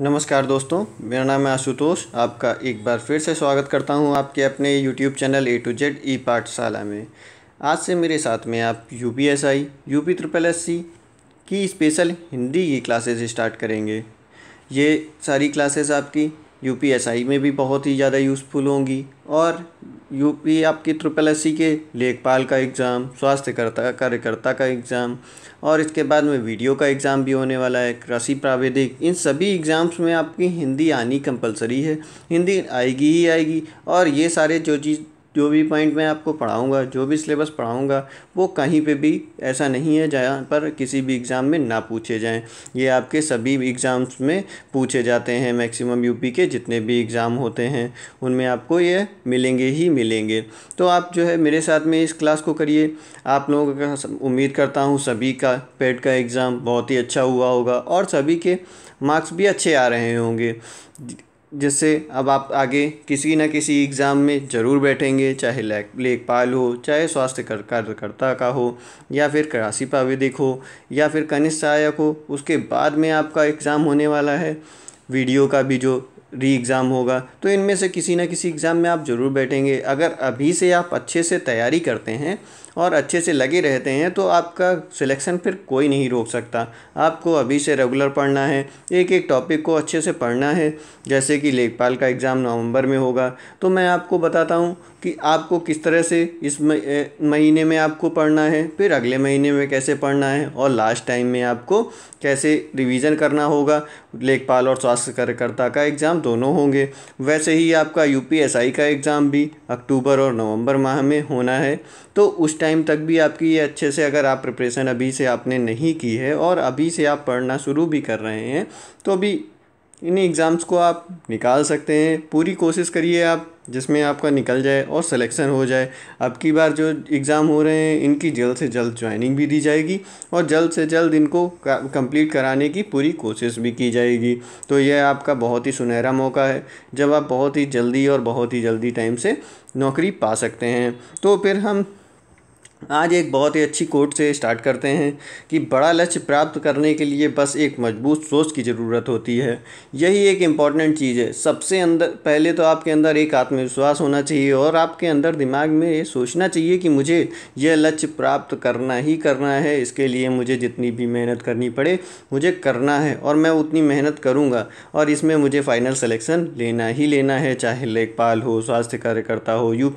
नमस्कार दोस्तों मेरा नाम है आशुतोष आपका एक बार फिर से स्वागत करता हूं आपके अपने YouTube channel A to Z E Pathshala में आज से मेरे साथ में आप U P S I U P triple S C की स्पेशल हिंदी की क्लासेस स्टार्ट करेंगे ये सारी क्लासेस आपकी यू पी एस आई में भी बहुत ही ज़्यादा यूज़फुल होंगी और यूपी आपकी ट्रिपल एस के लेखपाल का एग्ज़ाम स्वास्थ्यकर्ता कार्यकर्ता का एग्ज़ाम और इसके बाद में वीडियो का एग्ज़ाम भी होने वाला है कृषि प्राविधिक इन सभी एग्ज़ाम्स में आपकी हिंदी आनी कंपलसरी है हिंदी आएगी ही आएगी और ये सारे जो चीज़ जो भी पॉइंट मैं आपको पढ़ाऊँगा जो भी सिलेबस पढ़ाऊँगा वो कहीं पे भी ऐसा नहीं है जहाँ पर किसी भी एग्ज़ाम में ना पूछे जाएं ये आपके सभी एग्ज़ाम्स में पूछे जाते हैं मैक्सिमम यूपी के जितने भी एग्ज़ाम होते हैं उनमें आपको ये मिलेंगे ही मिलेंगे तो आप जो है मेरे साथ में इस क्लास को करिए आप लोगों का उम्मीद करता हूँ सभी का पेट का एग्ज़ाम बहुत ही अच्छा हुआ होगा और सभी के मार्क्स भी अच्छे आ रहे होंगे जिससे अब आप आगे किसी न किसी एग्ज़ाम में ज़रूर बैठेंगे चाहे लेखपाल हो चाहे स्वास्थ्य कर कार्यकर्ता का हो या फिर करासी प्राविधिक हो या फिर कनिष्ठ सहायक हो उसके बाद में आपका एग्ज़ाम होने वाला है वीडियो का भी जो री एग्ज़ाम होगा तो इनमें से किसी न किसी एग्ज़ाम में आप ज़रूर बैठेंगे अगर अभी से आप अच्छे से तैयारी करते हैं और अच्छे से लगे रहते हैं तो आपका सिलेक्शन फिर कोई नहीं रोक सकता आपको अभी से रेगुलर पढ़ना है एक एक टॉपिक को अच्छे से पढ़ना है जैसे कि लेखपाल का एग्ज़ाम नवंबर में होगा तो मैं आपको बताता हूँ कि आपको किस तरह से इस महीने में आपको पढ़ना है फिर अगले महीने में कैसे पढ़ना है और लास्ट टाइम में आपको कैसे रिवीजन करना होगा लेखपाल और स्वास्थ्य कार्यकर्ता का एग्ज़ाम दोनों होंगे वैसे ही आपका यू का एग्ज़ाम भी अक्टूबर और नवंबर माह में होना है तो उस टाइम तक भी आपकी ये अच्छे से अगर आप प्रिपरेशन अभी से आपने नहीं की है और अभी से आप पढ़ना शुरू भी कर रहे हैं तो अभी इन एग्ज़ाम्स को आप निकाल सकते हैं पूरी कोशिश करिए आप जिसमें आपका निकल जाए और सिलेक्शन हो जाए अब की बार जो एग्ज़ाम हो रहे हैं इनकी जल्द से जल्द ज्वाइनिंग भी दी जाएगी और जल्द से जल्द इनको कंप्लीट कराने की पूरी कोशिश भी की जाएगी तो यह आपका बहुत ही सुनहरा मौका है जब आप बहुत ही जल्दी और बहुत ही जल्दी टाइम से नौकरी पा सकते हैं तो फिर हम आज एक बहुत ही अच्छी कोट से स्टार्ट करते हैं कि बड़ा लक्ष्य प्राप्त करने के लिए बस एक मजबूत सोच की ज़रूरत होती है यही एक इम्पॉर्टेंट चीज़ है सबसे अंदर पहले तो आपके अंदर एक आत्मविश्वास होना चाहिए और आपके अंदर दिमाग में ये सोचना चाहिए कि मुझे यह लक्ष्य प्राप्त करना ही करना है इसके लिए मुझे जितनी भी मेहनत करनी पड़े मुझे करना है और मैं उतनी मेहनत करूँगा और इसमें मुझे फ़ाइनल सलेक्शन लेना ही लेना है चाहे लेखपाल हो स्वास्थ्य कार्यकर्ता हो यू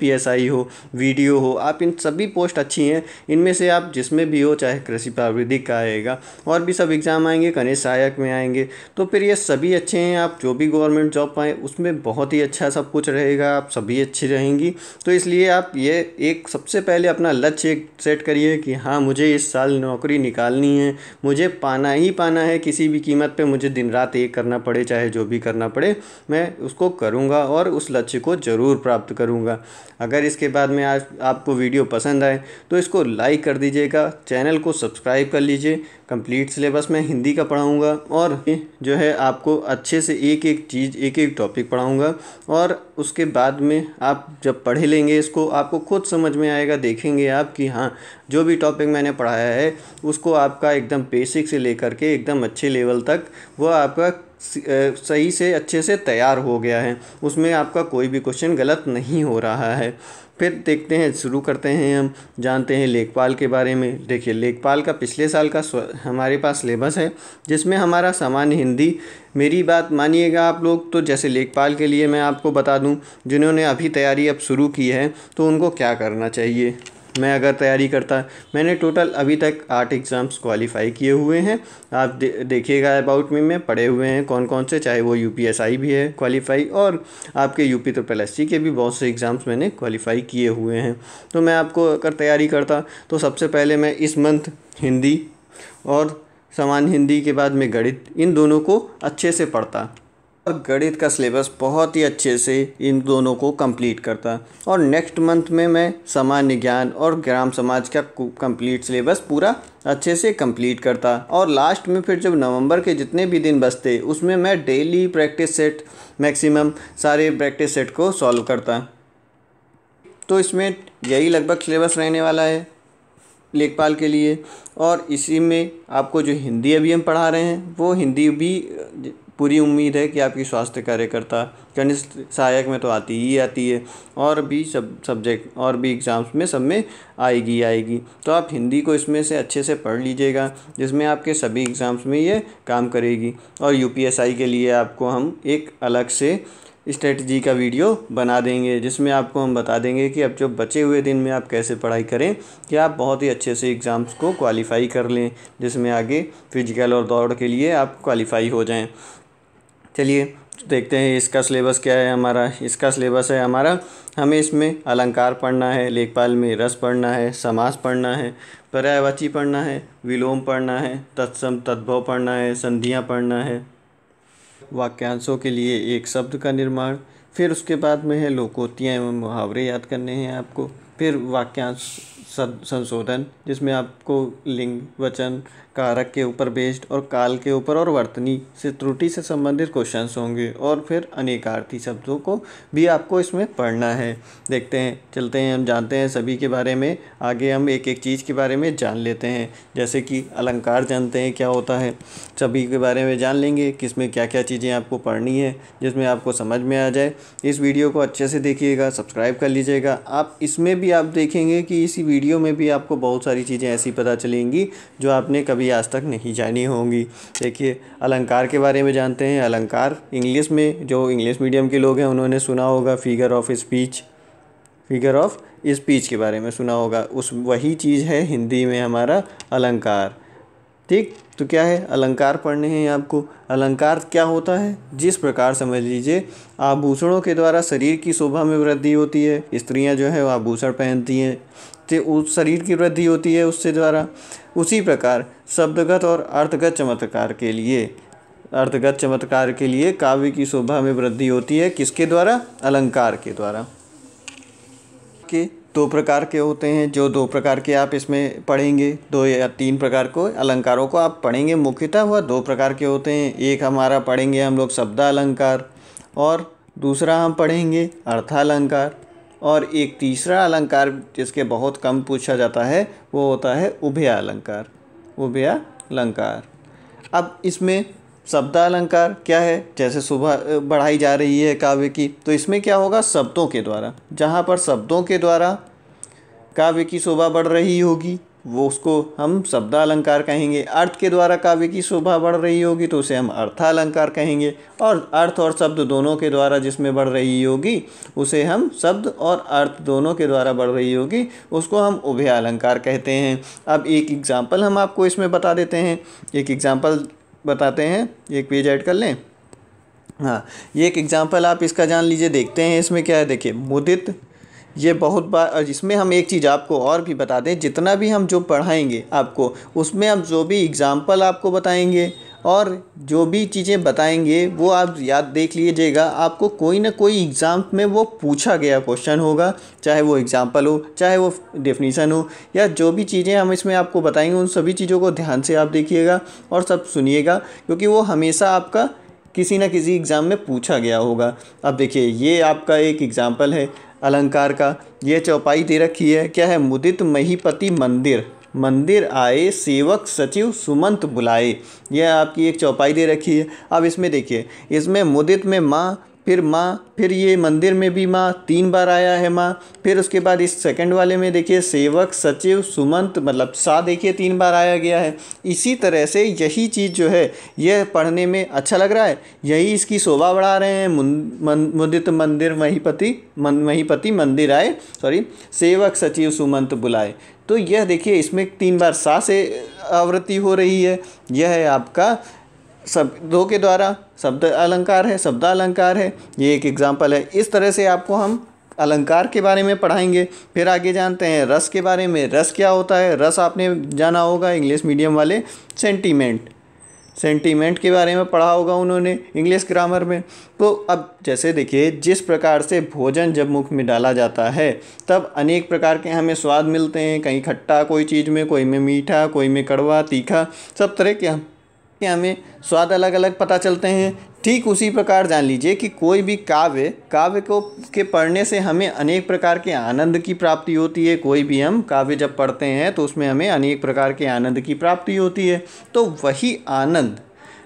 हो वी हो आप इन सभी पोस्ट अच्छी अच्छी हैं इनमें से आप जिसमें भी हो चाहे कृषि प्राविधिक का आएगा और भी सब एग्ज़ाम आएंगे गणेश सहायक में आएंगे तो फिर ये सभी अच्छे हैं आप जो भी गवर्नमेंट जॉब पाएँ उसमें बहुत ही अच्छा सब कुछ रहेगा आप सभी अच्छी रहेंगी तो इसलिए आप ये एक सबसे पहले अपना लक्ष्य एक सेट करिए कि हाँ मुझे इस साल नौकरी निकालनी है मुझे पाना ही पाना है किसी भी कीमत पर मुझे दिन रात एक करना पड़े चाहे जो भी करना पड़े मैं उसको करूँगा और उस लक्ष्य को ज़रूर प्राप्त करूँगा अगर इसके बाद में आज आपको वीडियो पसंद आए तो इसको लाइक कर दीजिएगा चैनल को सब्सक्राइब कर लीजिए कंप्लीट सिलेबस मैं हिंदी का पढ़ाऊँगा और जो है आपको अच्छे से एक एक चीज़ एक एक टॉपिक पढ़ाऊँगा और उसके बाद में आप जब पढ़ लेंगे इसको आपको खुद समझ में आएगा देखेंगे आप कि हाँ जो भी टॉपिक मैंने पढ़ाया है उसको आपका एकदम बेसिक से लेकर के एकदम अच्छे लेवल तक वह आपका सही से अच्छे से तैयार हो गया है उसमें आपका कोई भी क्वेश्चन गलत नहीं हो रहा है फिर देखते हैं शुरू करते हैं हम जानते हैं लेखपाल के बारे में देखिए लेखपाल का पिछले साल का हमारे पास सिलेबस है जिसमें हमारा सामान्य हिंदी मेरी बात मानिएगा आप लोग तो जैसे लेखपाल के लिए मैं आपको बता दूं जिन्होंने अभी तैयारी अब शुरू की है तो उनको क्या करना चाहिए मैं अगर तैयारी करता मैंने टोटल अभी तक आठ एग्ज़ाम्स क्वालिफ़ाई किए हुए हैं आप दे, देखिएगा अबाउट मी में पढ़े हुए हैं कौन कौन से चाहे वो यू भी है क्वालिफ़ाई और आपके यू पी ट्रिपल एस के भी बहुत से एग्ज़ाम्स मैंने क्वालिफ़ाई किए हुए हैं तो मैं आपको अगर तैयारी करता तो सबसे पहले मैं इस मंथ हिंदी और समान हिंदी के बाद में गणित इन दोनों को अच्छे से पढ़ता गणित का सिलेबस बहुत ही अच्छे से इन दोनों को कंप्लीट करता और नेक्स्ट मंथ में मैं सामान्य ज्ञान और ग्राम समाज का कंप्लीट सिलेबस पूरा अच्छे से कंप्लीट करता और लास्ट में फिर जब नवंबर के जितने भी दिन बचते उसमें मैं डेली प्रैक्टिस सेट मैक्सिमम सारे प्रैक्टिस सेट को सॉल्व करता तो इसमें यही लगभग सिलेबस रहने वाला है लेखपाल के लिए और इसी में आपको जो हिंदी अभी हम पढ़ा रहे हैं वो हिंदी भी पूरी उम्मीद है कि आपकी स्वास्थ्य कार्यकर्ता कनिष्ठ सहायक में तो आती ही आती है और भी सब सब्जेक्ट और भी एग्ज़ाम्स में सब में आएगी आएगी तो आप हिंदी को इसमें से अच्छे से पढ़ लीजिएगा जिसमें आपके सभी एग्ज़ाम्स में ये काम करेगी और यू के लिए आपको हम एक अलग से स्ट्रेटजी का वीडियो बना देंगे जिसमें आपको हम बता देंगे कि अब जो बचे हुए दिन में आप कैसे पढ़ाई करें कि आप बहुत ही अच्छे से एग्ज़ाम्स को क्वालिफ़ाई कर लें जिसमें आगे फिजिकल और दौड़ के लिए आप क्वालिफ़ाई हो जाएं चलिए देखते हैं इसका सिलेबस क्या है हमारा इसका सिलेबस है हमारा हमें इसमें अलंकार पढ़ना है लेखपाल में रस पढ़ना है समास पढ़ना है पर्यायवाची पढ़ना है विलोम पढ़ना है तत्सम तद्भव पढ़ना है संधियाँ पढ़ना है वाक्यांशों के लिए एक शब्द का निर्माण फिर उसके बाद में है लोकोतियाँ एवं मुहावरे याद करने हैं आपको फिर वाक्यांश संशोधन जिसमें आपको लिंग वचन कारक के ऊपर बेस्ड और काल के ऊपर और वर्तनी से त्रुटि से संबंधित क्वेश्चंस होंगे और फिर अनेकार्थी शब्दों को भी आपको इसमें पढ़ना है देखते हैं चलते हैं हम जानते हैं सभी के बारे में आगे हम एक एक चीज़ के बारे में जान लेते हैं जैसे कि अलंकार जानते हैं क्या होता है सभी के बारे में जान लेंगे किस में क्या क्या चीज़ें आपको पढ़नी है जिसमें आपको समझ में आ जाए इस वीडियो को अच्छे से देखिएगा सब्सक्राइब कर लीजिएगा आप इसमें भी भी आप देखेंगे कि इसी वीडियो में भी आपको बहुत सारी चीज़ें ऐसी पता चलेंगी जो आपने कभी आज तक नहीं जानी होंगी देखिए अलंकार के बारे में जानते हैं अलंकार इंग्लिश में जो इंग्लिश मीडियम के लोग हैं उन्होंने सुना होगा figure of speech figure of speech के बारे में सुना होगा उस वही चीज़ है हिंदी में हमारा अलंकार ठीक तो क्या है अलंकार पढ़ने हैं आपको अलंकार क्या होता है जिस प्रकार समझ लीजिए आभूषणों के द्वारा शरीर की शोभा में वृद्धि होती है स्त्रियां जो है वह आभूषण पहनती हैं तो उस शरीर की वृद्धि होती है उससे द्वारा उसी प्रकार शब्दगत और अर्थगत चमत्कार के लिए अर्थगत चमत्कार के लिए काव्य की शोभा में वृद्धि होती है किसके द्वारा अलंकार के द्वारा के दो प्रकार के होते हैं जो दो प्रकार के आप इसमें पढ़ेंगे दो या तीन प्रकार को अलंकारों को आप पढ़ेंगे मुख्यतः वह दो प्रकार के होते हैं एक हमारा पढ़ेंगे हम लोग शब्द अलंकार और दूसरा हम पढ़ेंगे अर्थालंकार और एक तीसरा अलंकार जिसके बहुत कम पूछा जाता है वो होता है उभया अलंकार उभया अलंकार अब इसमें शब्दालंकार क्या है जैसे सुबह बढ़ाई जा रही है काव्य की तो इसमें क्या होगा शब्दों के द्वारा जहाँ पर शब्दों के द्वारा काव्य की शोभा बढ़ रही होगी वो उसको हम शब्दालंकार कहेंगे अर्थ के द्वारा काव्य की शोभा बढ़ रही होगी तो उसे हम अर्थालंकार कहेंगे और अर्थ और शब्द दोनों के द्वारा जिसमें बढ़ रही होगी उसे हम शब्द और अर्थ दोनों के द्वारा बढ़ रही होगी उसको हम उभय अलंकार कहते हैं अब एक एग्ज़ाम्पल हम आपको इसमें बता देते हैं एक एग्ज़ाम्पल बताते हैं एक पेज ऐड कर लें हाँ ये एक एग्ज़ाम्पल आप इसका जान लीजिए देखते हैं इसमें क्या है देखिए मुदित ये बहुत बार इसमें हम एक चीज़ आपको और भी बता दें जितना भी हम जो पढ़ाएंगे आपको उसमें हम जो भी एग्ज़ाम्पल आपको बताएंगे और जो भी चीज़ें बताएंगे वो आप याद देख लीजिएगा आपको कोई ना कोई एग्ज़ाम में वो पूछा गया क्वेश्चन होगा चाहे वो एग्ज़ाम्पल हो चाहे वो डेफिनीसन हो या जो भी चीज़ें हम इसमें आपको बताएंगे उन सभी चीज़ों को ध्यान से आप देखिएगा और सब सुनिएगा क्योंकि वो हमेशा आपका किसी ना किसी एग्ज़ाम में पूछा गया होगा अब देखिए ये आपका एक एग्ज़ाम्पल है अलंकार का ये चौपाई दे रखी है क्या है मुदित महीपति मंदिर मंदिर आए सेवक सचिव सुमंत बुलाए यह आपकी एक चौपाई दे रखी है अब इसमें देखिए इसमें मुदित में माँ फिर माँ फिर ये मंदिर में भी माँ तीन बार आया है माँ फिर उसके बाद इस सेकंड वाले में देखिए सेवक सचिव सुमंत मतलब सा देखिए तीन बार आया गया है इसी तरह से यही चीज़ जो है यह पढ़ने में अच्छा लग रहा है यही इसकी शोभा बढ़ा रहे हैं मुदित मंदिर महीपति मन, महीपति मंदिर आए सॉरी सेवक सचिव सुमंत बुलाए तो यह देखिए इसमें तीन बार सा से आवृत्ति हो रही है यह है आपका शब्दों के द्वारा शब्द अलंकार है शब्द अलंकार है ये एक एग्जाम्पल है इस तरह से आपको हम अलंकार के बारे में पढ़ाएंगे फिर आगे जानते हैं रस के बारे में रस क्या होता है रस आपने जाना होगा इंग्लिश मीडियम वाले सेंटीमेंट सेंटीमेंट के बारे में पढ़ा होगा उन्होंने इंग्लिश ग्रामर में तो अब जैसे देखिए जिस प्रकार से भोजन जब मुख में डाला जाता है तब अनेक प्रकार के हमें स्वाद मिलते हैं कहीं खट्टा कोई चीज़ में कोई में मीठा कोई में कड़वा तीखा सब तरह के हमें स्वाद अलग अलग पता चलते हैं ठीक उसी प्रकार जान लीजिए कि कोई भी काव्य काव्य को के पढ़ने से हमें अनेक प्रकार के आनंद की प्राप्ति होती है कोई भी हम काव्य जब पढ़ते हैं तो उसमें हमें अनेक प्रकार के आनंद की प्राप्ति होती है तो वही आनंद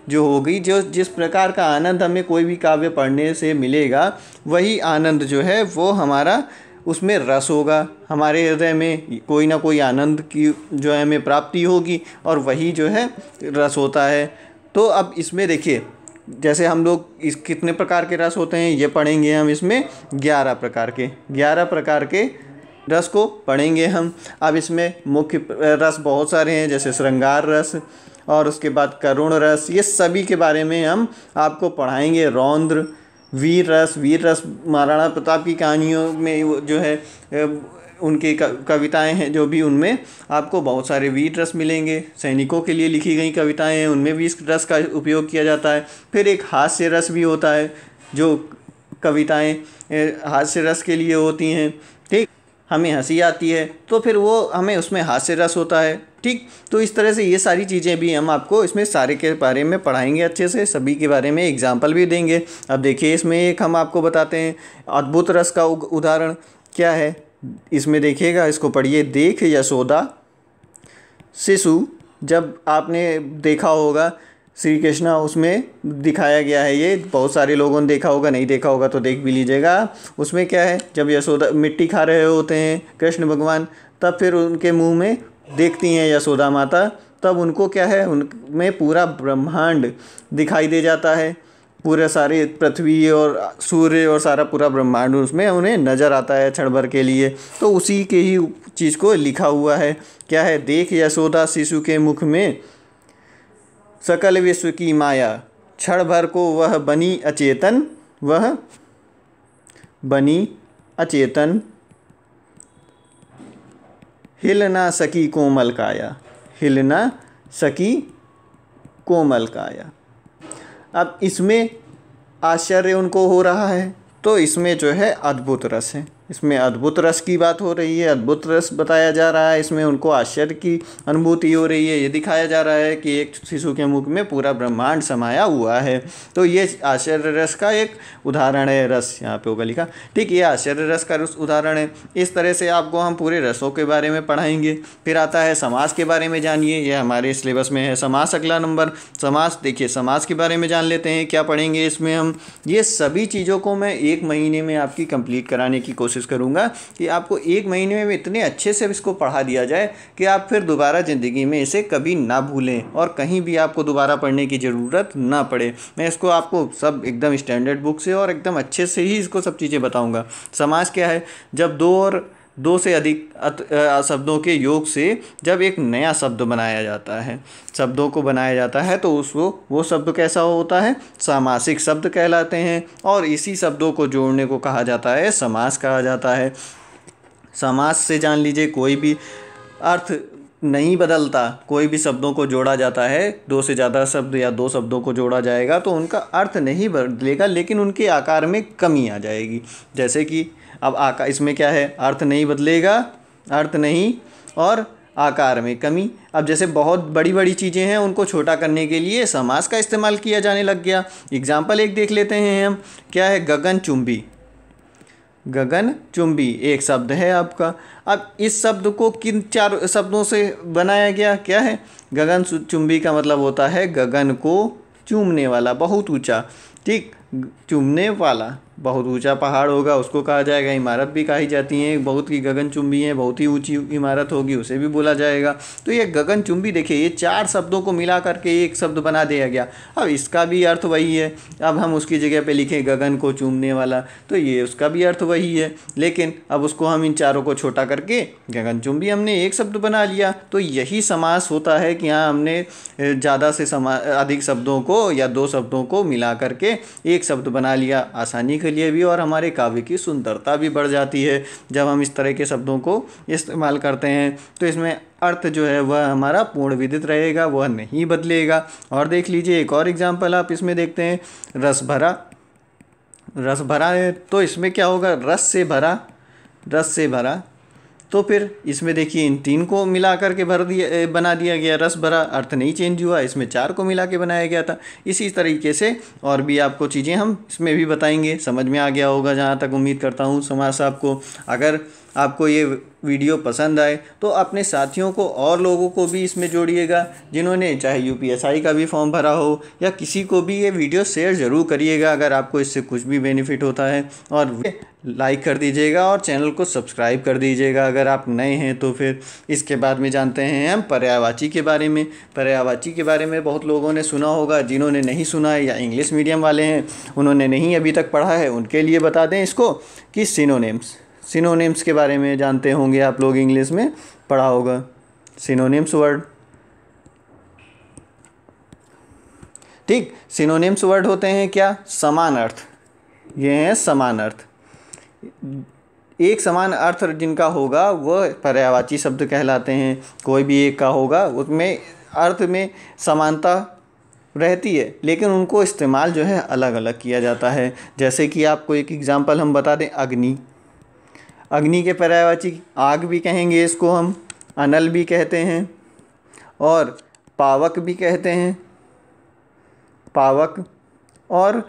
जो होगी जो जिस प्रकार का आनंद हमें कोई भी काव्य पढ़ने से मिलेगा वही आनंद जो है वो हमारा उसमें रस होगा हमारे हृदय में कोई ना कोई आनंद की जो है हमें प्राप्ति होगी और वही जो है रस होता है तो अब इसमें देखिए जैसे हम लोग इस कितने प्रकार के रस होते हैं ये पढ़ेंगे हम इसमें ग्यारह प्रकार के ग्यारह प्रकार के रस को पढ़ेंगे हम अब इसमें मुख्य रस बहुत सारे हैं जैसे श्रृंगार रस और उसके बाद करुण रस ये सभी के बारे में हम आपको पढ़ाएंगे रौंद्र वीर रस वीर रस महाराणा प्रताप की कहानियों में जो है उनकी कविताएं हैं जो भी उनमें आपको बहुत सारे वीर रस मिलेंगे सैनिकों के लिए लिखी गई कविताएं हैं उनमें भी इस रस का उपयोग किया जाता है फिर एक हास्य रस भी होता है जो कविताएं हास्य रस के लिए होती हैं ठीक हमें हंसी आती है तो फिर वो हमें उसमें हास्य रस होता है ठीक तो इस तरह से ये सारी चीज़ें भी हम आपको इसमें सारे के बारे में पढ़ाएंगे अच्छे से सभी के बारे में एग्जाम्पल भी देंगे अब देखिए इसमें एक हम आपको बताते हैं अद्भुत रस का उदाहरण क्या है इसमें देखिएगा इसको पढ़िए देख यशोदा शिशु जब आपने देखा होगा श्री कृष्णा उसमें दिखाया गया है ये बहुत सारे लोगों ने देखा होगा नहीं देखा होगा तो देख भी लीजिएगा उसमें क्या है जब यशोदा मिट्टी खा रहे होते हैं कृष्ण भगवान तब फिर उनके मुंह में देखती हैं यशोदा माता तब उनको क्या है उनमें पूरा ब्रह्मांड दिखाई दे जाता है पूरे सारे पृथ्वी और सूर्य और सारा पूरा ब्रह्मांड उसमें उन्हें नज़र आता है क्षण भर के लिए तो उसी के ही चीज़ को लिखा हुआ है क्या है देख यशोदा शिशु के मुख में सकल विश्व की माया क्षण भर को वह बनी अचेतन वह बनी अचेतन हिल ना सकी कोमल काया हिल ना सकी कोमल काया अब इसमें आश्चर्य उनको हो रहा है तो इसमें जो है अद्भुत रस है इसमें अद्भुत रस की बात हो रही है अद्भुत रस बताया जा रहा है इसमें उनको आश्चर्य की अनुभूति हो रही है ये दिखाया जा रहा है कि एक शिशु के मुख में पूरा ब्रह्मांड समाया हुआ है तो ये आश्चर्य रस का एक उदाहरण है रस यहाँ पे होगा लिखा ठीक ये आश्चर्य रस का उदाहरण है इस तरह से आपको हम पूरे रसों के बारे में पढ़ाएंगे फिर आता है समाज के बारे में जानिए यह हमारे सिलेबस में है समाज अगला नंबर समाज देखिए समाज के बारे में जान लेते हैं क्या पढ़ेंगे इसमें हम ये सभी चीज़ों को मैं एक महीने में आपकी कंप्लीट कराने की कोशिश कोशिश करूँगा कि आपको एक महीने में इतने अच्छे से इसको पढ़ा दिया जाए कि आप फिर दोबारा ज़िंदगी में इसे कभी ना भूलें और कहीं भी आपको दोबारा पढ़ने की ज़रूरत ना पड़े मैं इसको आपको सब एकदम स्टैंडर्ड बुक से और एकदम अच्छे से ही इसको सब चीज़ें बताऊँगा समाज क्या है जब दो और दो से अधिक शब्दों के योग से जब एक नया शब्द बनाया जाता है शब्दों को बनाया जाता है तो उसको वो शब्द कैसा होता है सामासिक शब्द कहलाते हैं और इसी शब्दों को जोड़ने को कहा जाता है समास कहा जाता है समास से जान लीजिए कोई भी अर्थ नहीं बदलता कोई भी शब्दों को जोड़ा जाता है दो से ज़्यादा शब्द या दो शब्दों को जोड़ा जाएगा तो उनका अर्थ नहीं बदलेगा लेकिन उनके आकार में कमी आ जाएगी जैसे कि अब आकार इसमें क्या है अर्थ नहीं बदलेगा अर्थ नहीं और आकार में कमी अब जैसे बहुत बड़ी बड़ी चीज़ें हैं उनको छोटा करने के लिए समास का इस्तेमाल किया जाने लग गया एग्ज़ाम्पल एक देख लेते हैं हम क्या है गगन चुंबी गगन चुंबी एक शब्द है आपका अब इस शब्द को किन चार शब्दों से बनाया गया क्या है गगन चुंबी का मतलब होता है गगन को चूमने वाला बहुत ऊंचा ठीक चुमने वाला बहुत ऊंचा पहाड़ होगा उसको कहा जाएगा इमारत भी कही जाती है बहुत ही गगनचुंबी है बहुत ही ऊंची इमारत होगी उसे भी बोला जाएगा तो ये गगनचुंबी देखिए ये चार शब्दों को मिला करके एक शब्द बना दिया गया अब इसका भी अर्थ वही है अब हम उसकी जगह पे लिखें गगन को चूमने वाला तो ये उसका भी अर्थ वही है लेकिन अब उसको हम इन चारों को छोटा करके गगनचुंबी हमने एक शब्द बना लिया तो यही समास होता है कि हाँ हमने ज़्यादा से समा अधिक शब्दों को या दो शब्दों को मिला करके एक एक शब्द बना लिया आसानी के लिए भी और हमारे काव्य की सुंदरता भी बढ़ जाती है जब हम इस तरह के शब्दों को इस्तेमाल करते हैं तो इसमें अर्थ जो है वह हमारा पूर्ण विदित रहेगा वह नहीं बदलेगा और देख लीजिए एक और एग्जाम्पल आप इसमें देखते हैं रस भरा रस भरा है तो इसमें क्या होगा रस से भरा रस से भरा तो फिर इसमें देखिए इन तीन को मिला करके भर दिया बना दिया गया रस भरा अर्थ नहीं चेंज हुआ इसमें चार को मिला के बनाया गया था इसी तरीके से और भी आपको चीज़ें हम इसमें भी बताएंगे समझ में आ गया होगा जहाँ तक उम्मीद करता हूँ समाज साहब को अगर आपको ये वीडियो पसंद आए तो अपने साथियों को और लोगों को भी इसमें जोड़िएगा जिन्होंने चाहे यू का भी फॉर्म भरा हो या किसी को भी ये वीडियो शेयर ज़रूर करिएगा अगर आपको इससे कुछ भी बेनिफिट होता है और लाइक कर दीजिएगा और चैनल को सब्सक्राइब कर दीजिएगा अगर आप नए हैं तो फिर इसके बाद में जानते हैं हम पर्यावाची के बारे में पर्यावाची के बारे में बहुत लोगों ने सुना होगा जिन्होंने नहीं सुना है या इंग्लिश मीडियम वाले हैं उन्होंने नहीं अभी तक पढ़ा है उनके लिए बता दें इसको कि सिनोनेम्स सिनोनिम्स के बारे में जानते होंगे आप लोग इंग्लिश में पढ़ा होगा सिनोनिम्स वर्ड ठीक सिनोनिम्स वर्ड होते हैं क्या समान अर्थ ये हैं समान अर्थ एक समान अर्थ जिनका होगा वह पर्यावाची शब्द कहलाते हैं कोई भी एक का होगा उसमें अर्थ में समानता रहती है लेकिन उनको इस्तेमाल जो है अलग अलग किया जाता है जैसे कि आपको एक एग्ज़ाम्पल हम बता दें अग्नि अग्नि के पर्यायवाची आग भी कहेंगे इसको हम अनल भी कहते हैं और पावक भी कहते हैं पावक और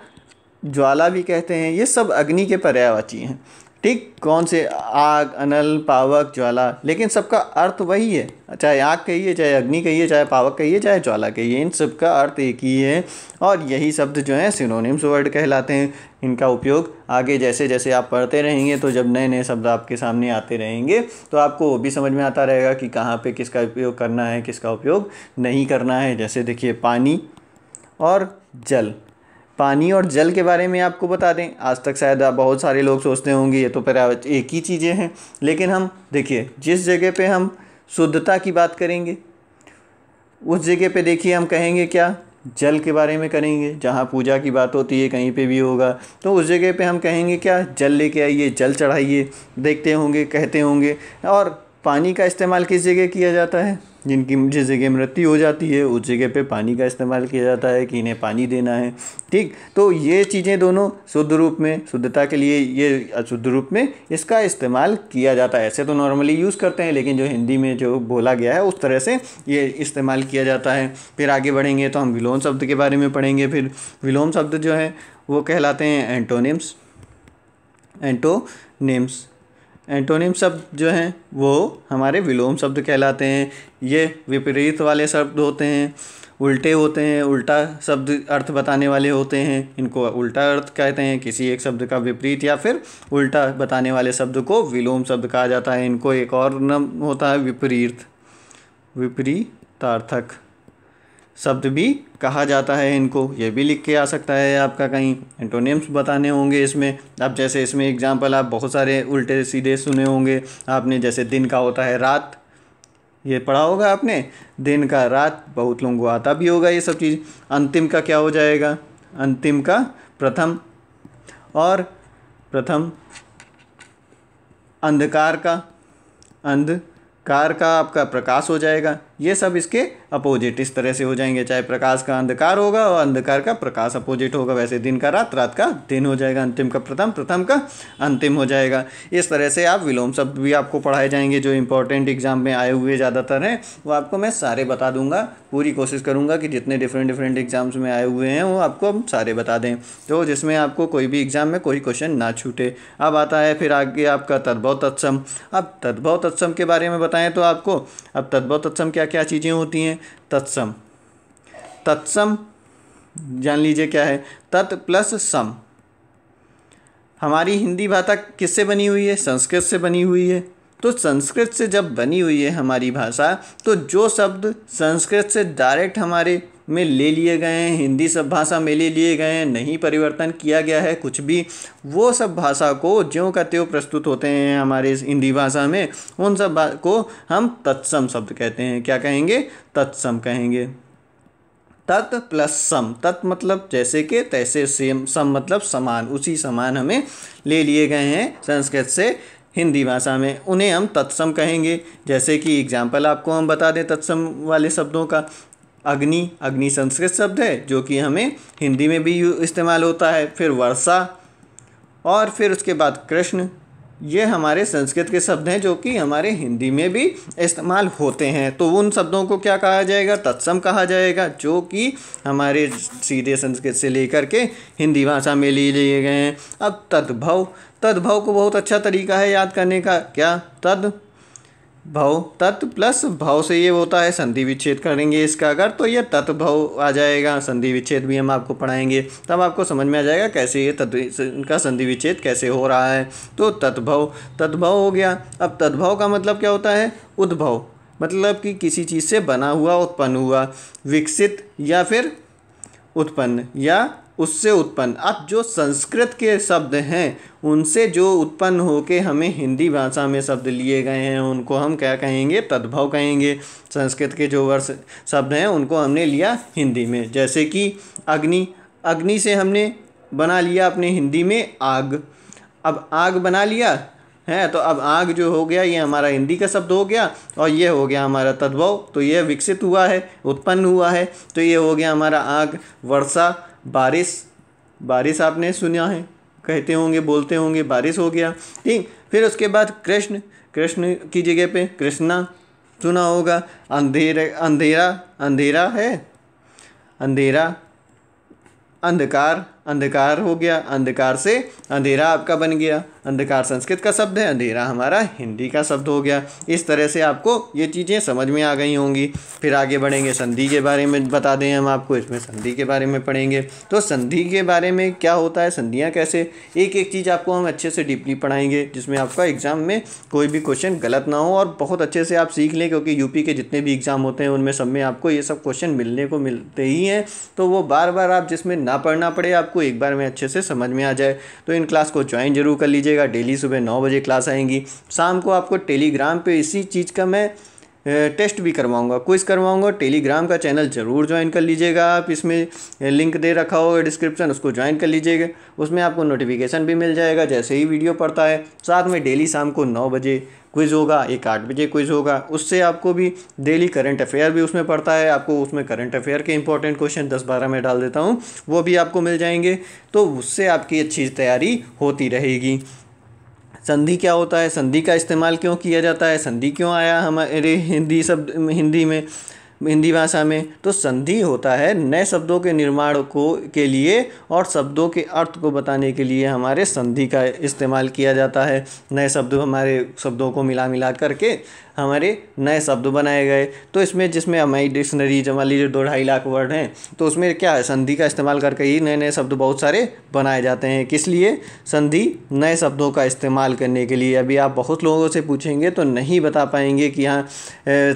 ज्वाला भी कहते हैं ये सब अग्नि के पर्यायवाची हैं ठीक कौन से आग अनल पावक ज्वाला लेकिन सबका अर्थ वही है चाहे आग कहिए चाहे अग्नि कहिए चाहे पावक कहिए चाहे ज्वाला कहिए इन सब का अर्थ एक ही है और यही शब्द जो है सिनोनिम्स वर्ड कहलाते हैं इनका उपयोग आगे जैसे जैसे आप पढ़ते रहेंगे तो जब नए नए शब्द आपके सामने आते रहेंगे तो आपको वो भी समझ में आता रहेगा कि कहाँ पर किसका उपयोग करना है किसका उपयोग नहीं करना है जैसे देखिए पानी और जल पानी और जल के बारे में आपको बता दें आज तक शायद आप बहुत सारे लोग सोचते होंगे ये तो फिर एक ही चीज़ें हैं लेकिन हम देखिए जिस जगह पे हम शुद्धता की बात करेंगे उस जगह पे देखिए हम कहेंगे क्या जल के बारे में करेंगे जहाँ पूजा की बात होती है कहीं पे भी होगा तो उस जगह पे हम कहेंगे क्या जल लेके आइए जल चढ़ाइए देखते होंगे कहते होंगे और पानी का इस्तेमाल किस जगह किया जाता है जिनकी जिस जगह मृत्यु हो जाती है उस जगह पे पानी का इस्तेमाल किया जाता है कि इन्हें पानी देना है ठीक तो ये चीज़ें दोनों शुद्ध रूप में शुद्धता के लिए ये अशुद्ध रूप में इसका इस्तेमाल किया जाता है ऐसे तो नॉर्मली यूज़ करते हैं लेकिन जो हिंदी में जो बोला गया है उस तरह से ये इस्तेमाल किया जाता है फिर आगे बढ़ेंगे तो हम विलोम शब्द के बारे में पढ़ेंगे फिर विलोम शब्द जो है वो कहलाते हैं एंटोनिम्स एंटोनिम्स एंटोनिम शब्द जो हैं वो हमारे विलोम शब्द कहलाते हैं ये विपरीत वाले शब्द होते हैं उल्टे होते हैं उल्टा शब्द अर्थ बताने वाले होते हैं इनको उल्टा अर्थ कहते हैं किसी एक शब्द का विपरीत या फिर उल्टा बताने वाले शब्द को विलोम शब्द कहा जाता है इनको एक और नाम होता है विपरीत विपरीतार्थक शब्द भी कहा जाता है इनको ये भी लिख के आ सकता है आपका कहीं एंटोनियम्स बताने होंगे इसमें अब जैसे इसमें एग्जांपल आप बहुत सारे उल्टे सीधे सुने होंगे आपने जैसे दिन का होता है रात ये पढ़ा होगा आपने दिन का रात बहुत लोगों को आता भी होगा ये सब चीज़ अंतिम का क्या हो जाएगा अंतिम का प्रथम और प्रथम अंधकार का अंधकार का आपका प्रकाश हो जाएगा ये सब इसके अपोजिट इस तरह से हो जाएंगे चाहे प्रकाश का अंधकार होगा और अंधकार का प्रकाश अपोजिट होगा वैसे दिन का रात रात का दिन हो जाएगा अंतिम का प्रथम प्रथम का अंतिम हो जाएगा इस तरह से आप विलोम शब्द भी आपको पढ़ाए जाएंगे जो इंपॉर्टेंट एग्जाम में आए हुए ज़्यादातर हैं वो आपको मैं सारे बता दूंगा पूरी कोशिश करूँगा कि जितने डिफरेंट डिफरेंट एग्जाम्स में आए हुए हैं वो आपको हम सारे बता दें तो जिसमें आपको कोई भी एग्ज़ाम में कोई क्वेश्चन ना छूटे अब आता है फिर आगे आपका तद्भव तत्सम अब तद्भव तत्सम के बारे में बताएं तो आपको अब तद्भव तत्सम क्या क्या चीज़ें होती हैं तत्सम तत्सम जान लीजिए क्या है तत् प्लस सम हमारी हिंदी भाषा किससे बनी हुई है संस्कृत से बनी हुई है तो संस्कृत से जब बनी हुई है हमारी भाषा तो जो शब्द संस्कृत से डायरेक्ट हमारे में ले लिए गए हैं हिंदी सब भाषा में ले लिए गए हैं नहीं परिवर्तन किया गया है कुछ भी वो सब भाषा को ज्यों का त्यों प्रस्तुत होते हैं हमारे इस हिंदी भाषा में उन सब को हम तत्सम शब्द कहते हैं क्या कहेंगे तत्सम कहेंगे तत् प्लस सम तत् मतलब जैसे के तैसे सेम सम मतलब समान उसी समान हमें ले लिए गए हैं संस्कृत से हिंदी भाषा में उन्हें हम तत्सम कहेंगे जैसे कि एग्जाम्पल आपको हम बता दें तत्सम वाले शब्दों का अग्नि अग्नि संस्कृत शब्द है जो कि हमें हिंदी में भी इस्तेमाल होता है फिर वर्षा और फिर उसके बाद कृष्ण ये हमारे संस्कृत के शब्द हैं जो कि हमारे हिंदी में भी इस्तेमाल होते हैं तो उन शब्दों को क्या कहा जाएगा तत्सम कहा जाएगा जो कि हमारे सीधे संस्कृत से लेकर के हिंदी भाषा में ले लिए गए हैं अब तद्भव तद्भव को बहुत अच्छा तरीका है याद करने का क्या तद भव तत् प्लस भाव से ये होता है संधि विच्छेद करेंगे इसका अगर तो ये तत्भव आ जाएगा संधि विच्छेद भी हम आपको पढ़ाएंगे तब आपको समझ में आ जाएगा कैसे ये तत्व इनका संधि विच्छेद कैसे हो रहा है तो तत्भव तद्भव हो गया अब तद्भव का मतलब क्या होता है उद्भव मतलब कि किसी चीज़ से बना हुआ उत्पन्न हुआ विकसित या फिर उत्पन्न या उससे उत्पन्न अब जो संस्कृत के शब्द हैं उनसे जो उत्पन्न होके हमें हिंदी भाषा में शब्द लिए गए हैं उनको हम क्या कहेंगे तद्भव कहेंगे संस्कृत के जो वर्ष शब्द हैं उनको हमने लिया हिंदी में जैसे कि अग्नि अग्नि से हमने बना लिया अपने हिंदी में आग अब आग बना लिया है तो अब आग जो हो गया ये हमारा हिंदी का शब्द हो गया और ये हो गया हमारा तद्भव तो ये विकसित हुआ है उत्पन्न हुआ है तो ये हो गया हमारा आग वर्षा बारिश बारिश आपने सुना है कहते होंगे बोलते होंगे बारिश हो गया ठीक फिर उसके बाद कृष्ण कृष्ण की जगह पे कृष्णा सुना होगा अंधेरे अंधेरा अंधेरा है अंधेरा अंधकार अंधकार हो गया अंधकार से अंधेरा आपका बन गया अंधकार संस्कृत का शब्द है अंधेरा हमारा हिंदी का शब्द हो गया इस तरह से आपको ये चीज़ें समझ में आ गई होंगी फिर आगे बढ़ेंगे संधि के बारे में बता दें हम आपको इसमें संधि के बारे में पढ़ेंगे तो संधि के बारे में क्या होता है संधियाँ कैसे एक एक चीज़ आपको हम अच्छे से डीपली पढ़ाएंगे जिसमें आपका एग्ज़ाम में कोई भी क्वेश्चन गलत ना हो और बहुत अच्छे से आप सीख लें क्योंकि यूपी के जितने भी एग्ज़ाम होते हैं उनमें सब में आपको ये सब क्वेश्चन मिलने को मिलते ही हैं तो वो बार बार आप जिसमें ना पढ़ना पड़े आप आपको एक बार में अच्छे से समझ में आ जाए तो इन क्लास को ज्वाइन जरूर कर लीजिएगा डेली सुबह नौ बजे क्लास आएंगी शाम को आपको टेलीग्राम पर इसी चीज़ का मैं टेस्ट भी करवाऊंगा क्विज़ करवाऊँगा टेलीग्राम का चैनल ज़रूर ज्वाइन कर लीजिएगा आप इसमें लिंक दे रखा होगा डिस्क्रिप्शन उसको ज्वाइन कर लीजिएगा उसमें आपको नोटिफिकेशन भी मिल जाएगा जैसे ही वीडियो पड़ता है साथ में डेली शाम को नौ बजे क्विज़ होगा एक आठ बजे क्विज़ होगा उससे आपको भी डेली करंट अफेयर भी उसमें पड़ता है आपको उसमें करंट अफेयर के इंपॉर्टेंट क्वेश्चन दस बारह में डाल देता हूँ वो भी आपको मिल जाएंगे तो उससे आपकी अच्छी तैयारी होती रहेगी संधि क्या होता है संधि का इस्तेमाल क्यों किया जाता है संधि क्यों आया हमारे हिंदी शब्द हिंदी में हिंदी भाषा में तो संधि होता है नए शब्दों के निर्माण को के लिए और शब्दों के अर्थ को बताने के लिए हमारे संधि का इस्तेमाल किया जाता है नए शब्द हमारे शब्दों को मिला मिला करके हमारे नए शब्द बनाए गए तो इसमें जिसमें हमारी डिक्शनरी जमा लीजिए दो ढाई लाख वर्ड हैं तो उसमें क्या है संधि का इस्तेमाल करके ही नए नए शब्द बहुत सारे बनाए जाते हैं किस लिए संधि नए शब्दों का इस्तेमाल करने के लिए अभी आप बहुत लोगों से पूछेंगे तो नहीं बता पाएंगे कि हाँ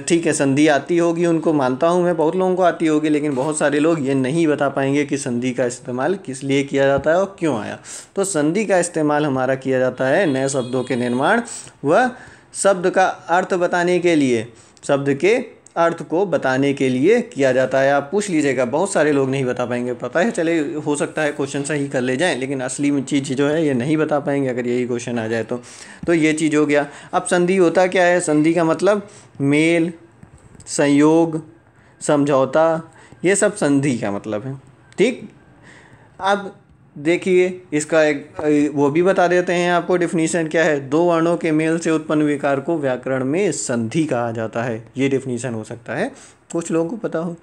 ठीक है संधि आती होगी उनको मानता हूँ मैं बहुत लोगों को आती होगी लेकिन बहुत सारे लोग ये नहीं बता पाएंगे कि संधि का इस्तेमाल किस लिए किया जाता है और क्यों आया तो संधि का इस्तेमाल हमारा किया जाता है नए शब्दों के निर्माण व शब्द का अर्थ बताने के लिए शब्द के अर्थ को बताने के लिए किया जाता है आप पूछ लीजिएगा बहुत सारे लोग नहीं बता पाएंगे पता है चले हो सकता है क्वेश्चन सही कर ले जाएं लेकिन असली चीज़ जो है ये नहीं बता पाएंगे अगर यही क्वेश्चन आ जाए तो तो ये चीज़ हो गया अब संधि होता क्या है संधि का मतलब मेल संयोग समझौता ये सब संधि का मतलब है ठीक अब देखिए इसका एक वो भी बता देते हैं आपको डिफिनीशन क्या है दो वर्णों के मेल से उत्पन्न विकार को व्याकरण में संधि कहा जाता है ये डिफिनीशन हो सकता है कुछ लोगों को पता हो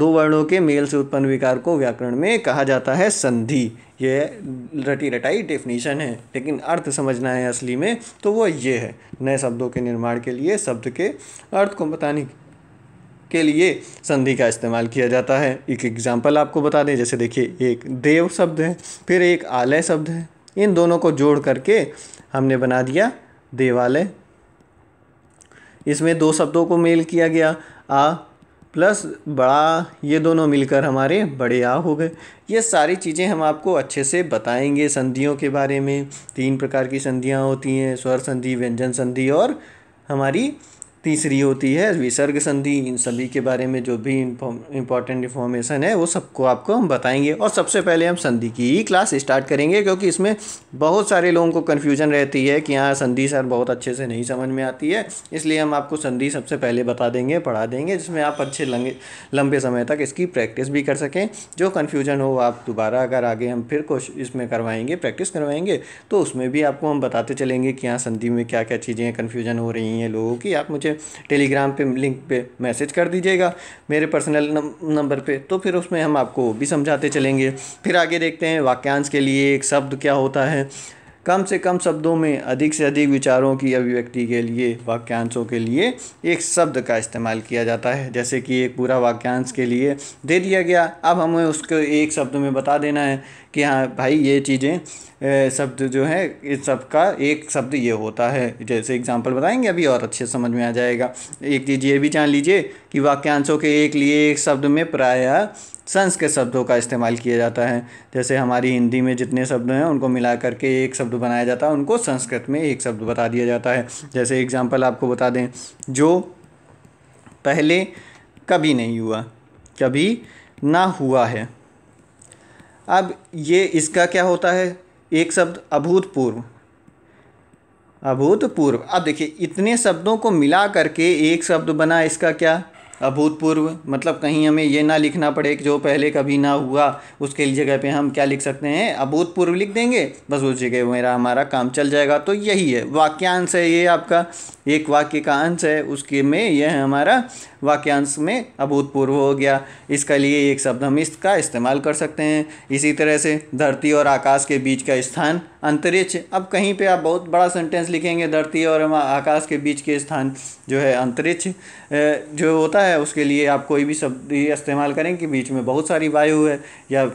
दो वर्णों के मेल से उत्पन्न विकार को व्याकरण में कहा जाता है संधि ये रटी रटाई डेफिनीशन है लेकिन अर्थ समझना है असली में तो वो ये है नए शब्दों के निर्माण के लिए शब्द के अर्थ को बताने की के लिए संधि का इस्तेमाल किया जाता है एक एग्जाम्पल आपको बता दें जैसे देखिए एक देव शब्द है फिर एक आलय शब्द है इन दोनों को जोड़ करके हमने बना दिया देवालय इसमें दो शब्दों को मेल किया गया आ प्लस बड़ा ये दोनों मिलकर हमारे बड़े आ हो गए ये सारी चीज़ें हम आपको अच्छे से बताएंगे संधियों के बारे में तीन प्रकार की संधियाँ होती हैं स्वर संधि व्यंजन संधि और हमारी तीसरी होती है विसर्ग संधि इन सभी के बारे में जो भी इम्पोर्टेंट इन्फॉर्मेशन है वो सबको आपको हम बताएंगे और सबसे पहले हम संधि की ही क्लास स्टार्ट करेंगे क्योंकि इसमें बहुत सारे लोगों को कन्फ्यूजन रहती है कि हाँ संधि सर बहुत अच्छे से नहीं समझ में आती है इसलिए हम आपको संधि सबसे पहले बता देंगे पढ़ा देंगे जिसमें आप अच्छे लंगे लंबे समय तक इसकी प्रैक्टिस भी कर सकें जो कन्फ्यूजन हो आप दोबारा अगर आगे हम फिर कोशिश इसमें करवाएंगे प्रैक्टिस करवाएंगे तो उसमें भी आपको हम बताते चलेंगे कि हाँ संधि में क्या क्या चीज़ें कन्फ्यूजन हो रही हैं लोगों की आप मुझे टेलीग्राम पे लिंक पे मैसेज कर दीजिएगा मेरे पर्सनल नंबर पे तो फिर उसमें हम आपको भी समझाते चलेंगे फिर आगे देखते हैं वाक्यांश के लिए एक शब्द क्या होता है कम से कम शब्दों में अधिक से अधिक विचारों की अभिव्यक्ति के लिए वाक्यांशों के लिए एक शब्द का इस्तेमाल किया जाता है जैसे कि एक पूरा वाक्यांश के लिए दे दिया गया अब हमें उसको एक शब्द में बता देना है कि हाँ भाई ये चीज़ें शब्द जो है इस शब्द का एक शब्द ये होता है जैसे एग्जांपल बताएंगे अभी और अच्छे समझ में आ जाएगा एक चीज़ ये भी जान लीजिए कि वाक्यांशों के एक लिए एक शब्द में प्रायः संस्कृत शब्दों का इस्तेमाल किया जाता है जैसे हमारी हिंदी में जितने शब्द हैं उनको मिला करके एक शब्द बनाया जाता है उनको संस्कृत में एक शब्द बता दिया जाता है जैसे एग्ज़ाम्पल आपको बता दें जो पहले कभी नहीं हुआ कभी ना हुआ है अब ये इसका क्या होता है एक शब्द अभूतपूर्व अभूतपूर्व अब देखिए इतने शब्दों को मिला करके एक शब्द बना इसका क्या अभूतपूर्व मतलब कहीं हमें ये ना लिखना पड़े कि जो पहले कभी ना हुआ उसके जगह पे हम क्या लिख सकते हैं अभूतपूर्व लिख देंगे बस उस जगह मेरा हमारा काम चल जाएगा तो यही है वाक्यांश है ये आपका एक वाक्य का अंश है उसके में यह हमारा वाक्यांश में अभूतपूर्व हो गया इसके लिए एक शब्द हम इसका इस्तेमाल कर सकते हैं इसी तरह से धरती और आकाश के बीच का स्थान अंतरिक्ष अब कहीं पे आप बहुत बड़ा सेंटेंस लिखेंगे धरती और आकाश के बीच के स्थान जो है अंतरिक्ष जो होता है उसके लिए आप कोई भी शब्द इस्तेमाल करें कि बीच में बहुत सारी वायु है या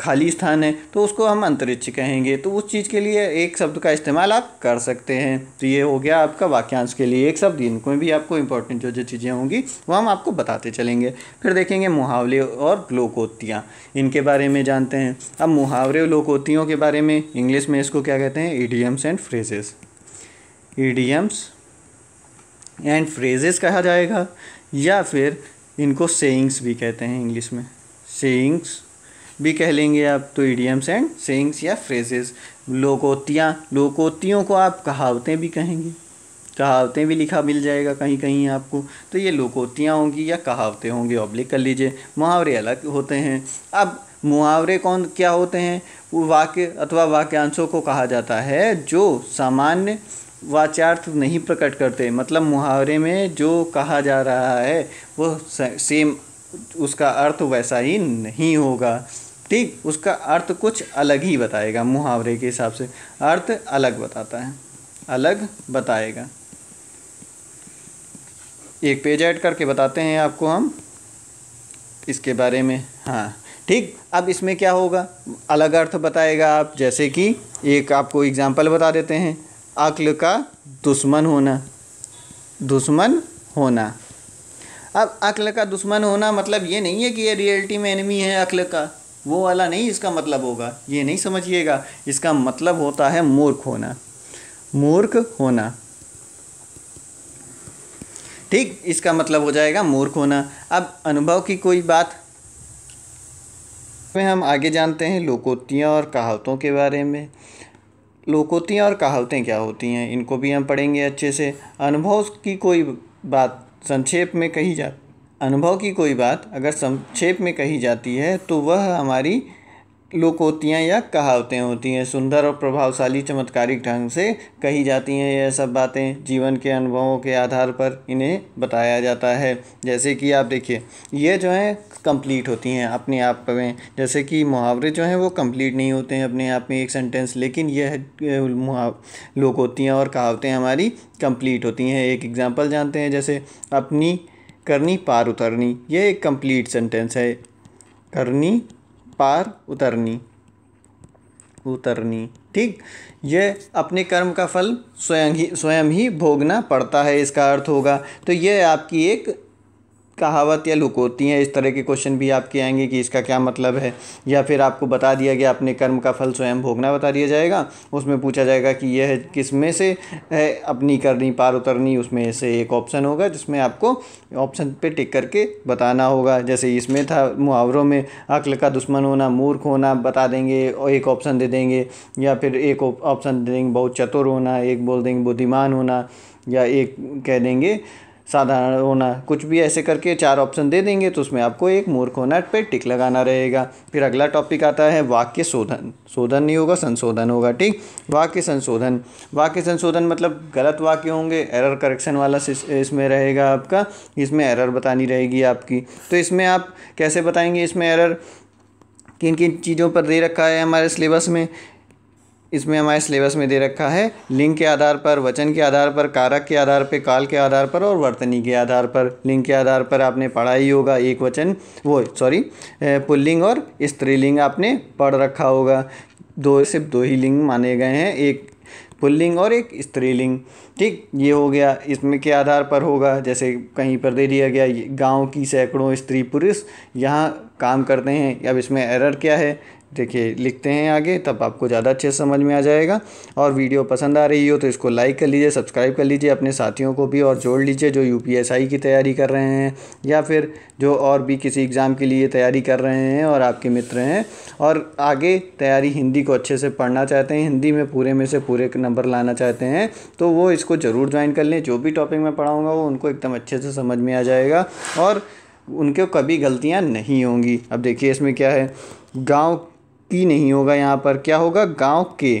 खाली स्थान है तो उसको हम अंतरिक्ष कहेंगे तो उस चीज़ के लिए एक शब्द का इस्तेमाल आप कर सकते हैं तो ये हो गया आपका वाक्यांश के लिए एक शब्द इनको भी आपको इंपॉर्टेंट जो जो चीज़ें होंगी वो हम आपको बताते चलेंगे फिर देखेंगे मुहावले और लोकोतियाँ इनके बारे में जानते हैं अब मुहावरे और के बारे में इंग्लिश में इसको क्या कहते हैं idioms and phrases idioms and phrases कहा जाएगा या फिर इनको सेइंग्स भी कहते हैं इंग्लिश में सेइंग्स भी कह लेंगे आप तो ईडियम्स एंड सेंग्स या फ्रेजेस लोकोतियाँ लोकोतियों को आप कहावतें भी कहेंगे कहावतें भी लिखा मिल जाएगा कहीं कहीं आपको तो ये लोकोतियाँ होंगी या कहावतें होंगी ऑब्लिक कर लीजिए मुहावरे अलग होते हैं अब मुहावरे कौन क्या होते हैं वो वाक्य अथवा वाक्यांशों को कहा जाता है जो सामान्य वाचार्थ नहीं प्रकट करते मतलब मुहावरे में जो कहा जा रहा है वो सेम उसका अर्थ वैसा ही नहीं होगा ठीक उसका अर्थ कुछ अलग ही बताएगा मुहावरे के हिसाब से अर्थ अलग बताता है अलग बताएगा एक पेज ऐड करके बताते हैं आपको हम इसके बारे में हाँ ठीक अब इसमें क्या होगा अलग अर्थ बताएगा आप जैसे कि एक आपको एग्ज़ाम्पल बता देते हैं अक्ल का दुश्मन होना दुश्मन होना अब अक्ल का दुश्मन होना मतलब ये नहीं है कि ये रियलिटी में एनिमी है अक्ल का वो वाला नहीं इसका मतलब होगा ये नहीं समझिएगा इसका मतलब होता है मूर्ख होना मूर्ख होना ठीक इसका मतलब हो जाएगा मूर्ख होना अब अनुभव की कोई बात में हम आगे जानते हैं लोकोतियाँ और कहावतों के बारे में लोकोतियाँ और कहावतें क्या होती हैं इनको भी हम पढ़ेंगे अच्छे से अनुभव की कोई बात संक्षेप में कही जाती अनुभव की कोई बात अगर संक्षेप में कही जाती है तो वह हमारी लोकोतियाँ या कहावतें होती हैं सुंदर और प्रभावशाली चमत्कारिक ढंग से कही जाती हैं यह सब बातें जीवन के अनुभवों के आधार पर इन्हें बताया जाता है जैसे कि आप देखिए ये जो है कंप्लीट होती हैं अपने आप में जैसे कि मुहावरे जो हैं वो कंप्लीट नहीं होते हैं अपने आप में एक सेंटेंस लेकिन यह लोकोतियाँ और कहावतें हमारी कंप्लीट होती हैं एक एग्ज़ाम्पल जानते हैं जैसे अपनी करनी पार उतरनी ये एक कंप्लीट सेंटेंस है करनी पार उतरनी उतरनी ठीक यह अपने कर्म का फल स्वयं ही स्वयं ही भोगना पड़ता है इसका अर्थ होगा तो यह आपकी एक कहावत या लुकोती हैं इस तरह के क्वेश्चन भी आपके आएंगे कि इसका क्या मतलब है या फिर आपको बता दिया गया अपने कर्म का फल स्वयं भोगना बता दिया जाएगा उसमें पूछा जाएगा कि यह किस में से है अपनी करनी पार उतरनी उसमें से एक ऑप्शन होगा जिसमें आपको ऑप्शन पे टिक करके बताना होगा जैसे इसमें था मुहावरों में अक्ल का दुश्मन होना मूर्ख होना बता देंगे और एक ऑप्शन दे देंगे या फिर एक ऑप्शन दे देंगे बहुत चतुर होना एक बोल देंगे बुद्धिमान होना या एक कह देंगे साधारण होना कुछ भी ऐसे करके चार ऑप्शन दे देंगे तो उसमें आपको एक मूर्ख होना पे टिक लगाना रहेगा फिर अगला टॉपिक आता है वाक्य शोधन शोधन नहीं होगा संशोधन होगा ठीक वाक्य संशोधन वाक्य संशोधन मतलब गलत वाक्य होंगे एरर करेक्शन वाला इसमें रहेगा आपका इसमें एरर बतानी रहेगी आपकी तो इसमें आप कैसे बताएंगे इसमें एरर किन किन चीज़ों पर दे रखा है हमारे सिलेबस में इसमें हमारे सिलेबस में दे रखा है लिंग के आधार पर वचन के आधार पर कारक के आधार पर काल के आधार पर और वर्तनी के आधार पर लिंग के आधार पर आपने पढ़ा ही होगा एक वचन वो सॉरी पुल्लिंग और स्त्रीलिंग आपने पढ़ रखा होगा दो सिर्फ दो ही लिंग माने गए हैं एक पुल्लिंग और एक स्त्रीलिंग ठीक ये हो गया इसमें के आधार पर होगा जैसे कहीं पर दे दिया गया गांव की सैकड़ों स्त्री पुरुष यहाँ काम करते हैं अब इसमें एरर क्या है देखिए लिखते हैं आगे तब आपको ज़्यादा अच्छे समझ में आ जाएगा और वीडियो पसंद आ रही हो तो इसको लाइक कर लीजिए सब्सक्राइब कर लीजिए अपने साथियों को भी और जोड़ लीजिए जो यू की तैयारी कर रहे हैं या फिर जो और भी किसी एग्ज़ाम के लिए तैयारी कर रहे हैं और आपके मित्र हैं और आगे तैयारी हिंदी को अच्छे से पढ़ना चाहते हैं हिंदी में पूरे में से पूरे नंबर लाना चाहते हैं तो वो इसको ज़रूर ज्वाइन कर लें जो भी टॉपिक मैं पढ़ाऊँगा वो उनको एकदम अच्छे से समझ में आ जाएगा और उनके कभी गलतियाँ नहीं होंगी अब देखिए इसमें क्या है गांव की नहीं होगा यहाँ पर क्या होगा गांव के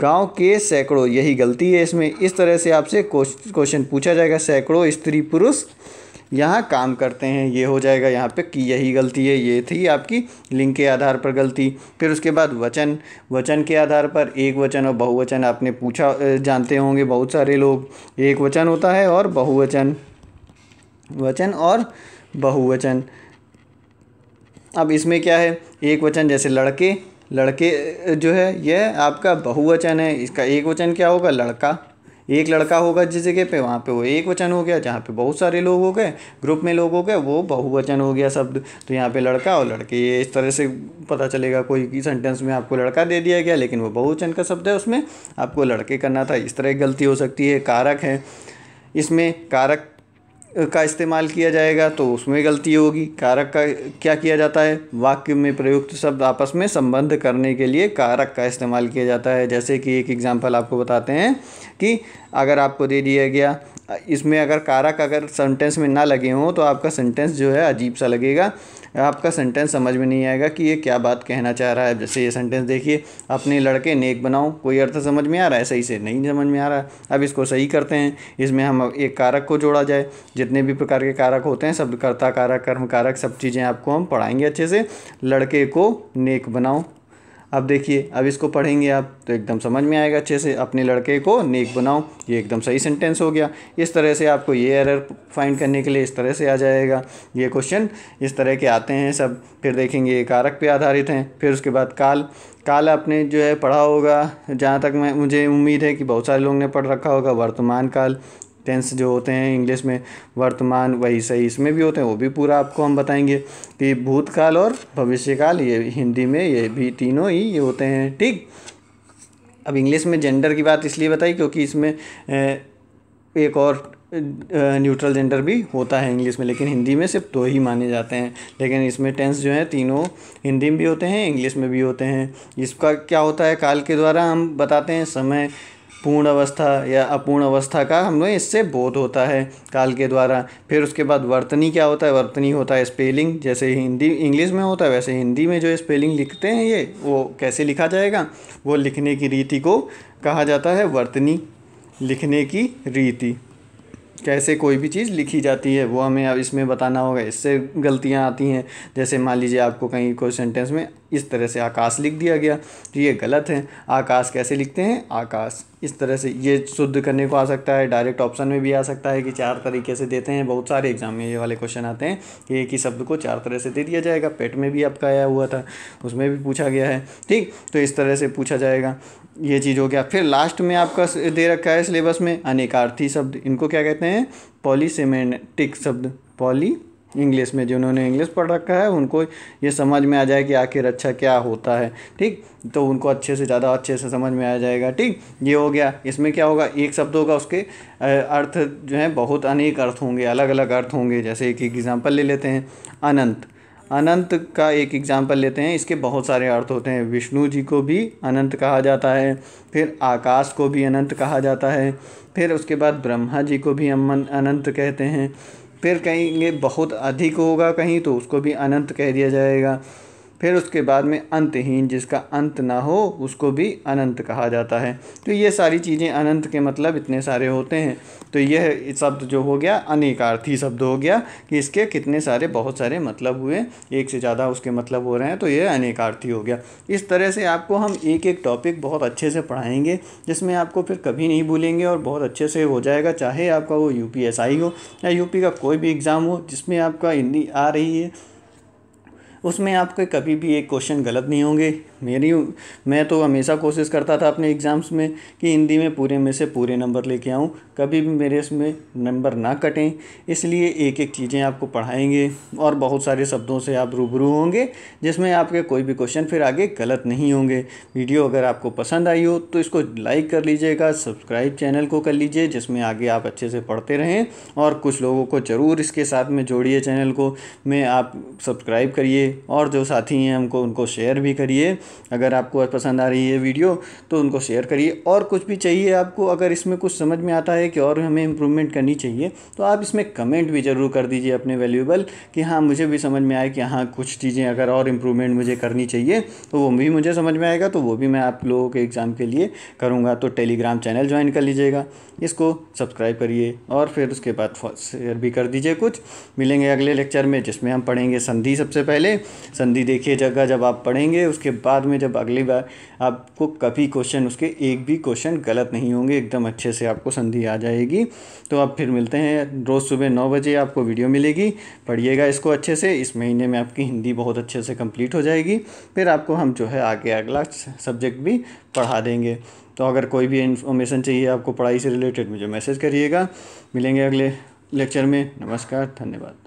गांव के सैकड़ों यही गलती है इसमें इस तरह से आपसे क्वेश्चन पूछा जाएगा सैकड़ों स्त्री पुरुष यहाँ काम करते हैं ये हो जाएगा यहाँ पे कि यही गलती है ये थी आपकी लिंग के आधार पर गलती फिर उसके बाद वचन वचन के आधार पर एक वचन और बहुवचन आपने पूछा जानते होंगे बहुत सारे लोग एक वचन होता है और बहुवचन वचन और बहुवचन अब इसमें क्या है एक वचन जैसे लड़के लड़के जो है यह आपका बहुवचन है इसका एक वचन क्या होगा लड़का एक लड़का होगा जिस जगह पे वहाँ पे वो एक वचन हो गया जहाँ पे बहुत सारे लोग हो गए ग्रुप में लोग हो गए वो बहुवचन हो गया शब्द तो यहाँ पे लड़का और लड़के ये इस तरह से पता चलेगा कोई सेंटेंस में आपको लड़का दे दिया गया लेकिन वो बहुवचन का शब्द है उसमें आपको लड़के करना था इस तरह गलती हो सकती है कारक है इसमें कारक का इस्तेमाल किया जाएगा तो उसमें गलती होगी कारक का क्या किया जाता है वाक्य में प्रयुक्त शब्द आपस में संबंध करने के लिए कारक का इस्तेमाल किया जाता है जैसे कि एक एग्ज़ाम्पल आपको बताते हैं कि अगर आपको दे दिया गया इसमें अगर कारक अगर सेंटेंस में ना लगे हों तो आपका सेंटेंस जो है अजीब सा लगेगा आपका सेंटेंस समझ में नहीं आएगा कि ये क्या बात कहना चाह रहा है जैसे ये सेंटेंस देखिए अपने लड़के नेक बनाओ कोई अर्थ समझ में आ रहा है सही से नहीं समझ में आ रहा है अब इसको सही करते हैं इसमें हम एक कारक को जोड़ा जाए जितने भी प्रकार के कारक होते हैं सब कर्ता कारक कर्म कारक सब चीज़ें आपको हम पढ़ाएंगे अच्छे से लड़के को नेक बनाओ अब देखिए अब इसको पढ़ेंगे आप तो एकदम समझ में आएगा अच्छे से अपने लड़के को नेक बनाओ ये एकदम सही सेंटेंस हो गया इस तरह से आपको ये एरर फाइंड करने के लिए इस तरह से आ जाएगा ये क्वेश्चन इस तरह के आते हैं सब फिर देखेंगे ये कारक पे आधारित हैं फिर उसके बाद काल काल आपने जो है पढ़ा होगा जहाँ तक मैं मुझे उम्मीद है कि बहुत सारे लोगों ने पढ़ रखा होगा वर्तमान काल टेंस जो होते हैं इंग्लिश में वर्तमान वही सही इसमें भी होते हैं वो भी पूरा आपको हम बताएंगे कि भूतकाल और भविष्यकाल ये हिंदी में ये भी तीनों ही ये होते हैं ठीक अब इंग्लिश में जेंडर की बात इसलिए बताई क्योंकि इसमें एक और न्यूट्रल जेंडर भी होता है इंग्लिश में लेकिन हिंदी में सिर्फ दो ही माने जाते हैं लेकिन इसमें टेंस जो हैं तीनों हिंदी में भी होते हैं इंग्लिश में भी होते हैं इसका क्या होता है काल के द्वारा हम बताते हैं समय पूर्ण अवस्था या अपूर्ण अवस्था का हमें इससे बोध होता है काल के द्वारा फिर उसके बाद वर्तनी क्या होता है वर्तनी होता है स्पेलिंग जैसे हिंदी इंग्लिश में होता है वैसे हिंदी में जो स्पेलिंग लिखते हैं ये वो कैसे लिखा जाएगा वो लिखने की रीति को कहा जाता है वर्तनी लिखने की रीति कैसे कोई भी चीज़ लिखी जाती है वो हमें अब इसमें बताना होगा इससे गलतियाँ आती हैं जैसे मान लीजिए आपको कहीं कोई सेंटेंस में इस तरह से आकाश लिख दिया गया तो ये गलत है आकाश कैसे लिखते हैं आकाश इस तरह से ये शुद्ध करने को आ सकता है डायरेक्ट ऑप्शन में भी आ सकता है कि चार तरीके से देते हैं बहुत सारे एग्जाम में ये वाले क्वेश्चन आते हैं कि एक ही शब्द को चार तरह से दे दिया जाएगा पेट में भी आपका आया हुआ था उसमें भी पूछा गया है ठीक तो इस तरह से पूछा जाएगा ये चीज़ हो गया फिर लास्ट में आपका दे रखा है सिलेबस में अनेकार्थी शब्द इनको क्या कहते हैं पॉलीसेमेटिक शब्द पॉली इंग्लिश में जिन्होंने इंग्लिश पढ़ रखा है उनको ये समझ में आ जाए कि आखिर अच्छा क्या होता है ठीक तो उनको अच्छे से ज़्यादा अच्छे से समझ में आ जाएगा ठीक ये हो गया इसमें क्या होगा एक शब्द होगा उसके अर्थ जो है बहुत अनेक अर्थ होंगे अलग अलग अर्थ होंगे जैसे एक एग्ज़ाम्पल ले लेते हैं अनंत अनंत का एक एग्जाम्पल लेते हैं इसके बहुत सारे अर्थ होते हैं विष्णु जी को भी अनंत कहा जाता है फिर आकाश को भी अनंत कहा जाता है फिर उसके बाद ब्रह्मा जी को भी अमन अनंत कहते हैं फिर कहेंगे बहुत अधिक होगा कहीं तो उसको भी अनंत कह दिया जाएगा फिर उसके बाद में अंतहीन जिसका अंत ना हो उसको भी अनंत कहा जाता है तो ये सारी चीज़ें अनंत के मतलब इतने सारे होते हैं तो यह शब्द जो हो गया अनेकार्थी शब्द हो गया कि इसके कितने सारे बहुत सारे मतलब हुए एक से ज़्यादा उसके मतलब हो रहे हैं तो यह अनेकार्थी हो गया इस तरह से आपको हम एक एक टॉपिक बहुत अच्छे से पढ़ाएंगे जिसमें आपको फिर कभी नहीं भूलेंगे और बहुत अच्छे से हो जाएगा चाहे आपका वो यू हो या यूपी का कोई भी एग्ज़ाम हो जिसमें आपका हिंदी आ रही है उसमें आपके कभी भी एक क्वेश्चन गलत नहीं होंगे मेरी मैं तो हमेशा कोशिश करता था अपने एग्ज़ाम्स में कि हिंदी में पूरे में से पूरे नंबर लेके आऊँ कभी भी मेरे इसमें नंबर ना कटें इसलिए एक एक चीज़ें आपको पढ़ाएंगे और बहुत सारे शब्दों से आप रूबरू होंगे जिसमें आपके कोई भी क्वेश्चन फिर आगे गलत नहीं होंगे वीडियो अगर आपको पसंद आई हो तो इसको लाइक कर लीजिएगा सब्सक्राइब चैनल को कर लीजिए जिसमें आगे आप अच्छे से पढ़ते रहें और कुछ लोगों को ज़रूर इसके साथ में जोड़िए चैनल को मैं आप सब्सक्राइब करिए और जो साथी हैं हमको उनको शेयर भी करिए अगर आपको पसंद आ रही है वीडियो तो उनको शेयर करिए और कुछ भी चाहिए आपको अगर इसमें कुछ समझ में आता है कि और हमें इम्प्रूवमेंट करनी चाहिए तो आप इसमें कमेंट भी ज़रूर कर दीजिए अपने वैल्यूबल कि हाँ मुझे भी समझ में आए कि हाँ कुछ चीज़ें अगर और इम्प्रूवमेंट मुझे करनी चाहिए तो वो भी मुझे समझ में आएगा तो वो भी मैं आप लोगों के एग्ज़ाम के लिए करूँगा तो टेलीग्राम चैनल ज्वाइन कर लीजिएगा इसको सब्सक्राइब करिए और फिर उसके बाद शेयर भी कर दीजिए कुछ मिलेंगे अगले लेक्चर में जिसमें हम पढ़ेंगे संधि सबसे पहले संधि देखिए जगह जब आप पढ़ेंगे उसके बाद में जब अगली बार आपको कभी क्वेश्चन उसके एक भी क्वेश्चन गलत नहीं होंगे एकदम अच्छे से आपको संधि आ जाएगी तो आप फिर मिलते हैं रोज़ सुबह नौ बजे आपको वीडियो मिलेगी पढ़िएगा इसको अच्छे से इस महीने में आपकी हिंदी बहुत अच्छे से कंप्लीट हो जाएगी फिर आपको हम जो है आगे अगला सब्जेक्ट भी पढ़ा देंगे तो अगर कोई भी इन्फॉर्मेशन चाहिए आपको पढ़ाई से रिलेटेड मुझे मैसेज करिएगा मिलेंगे अगले लेक्चर में नमस्कार धन्यवाद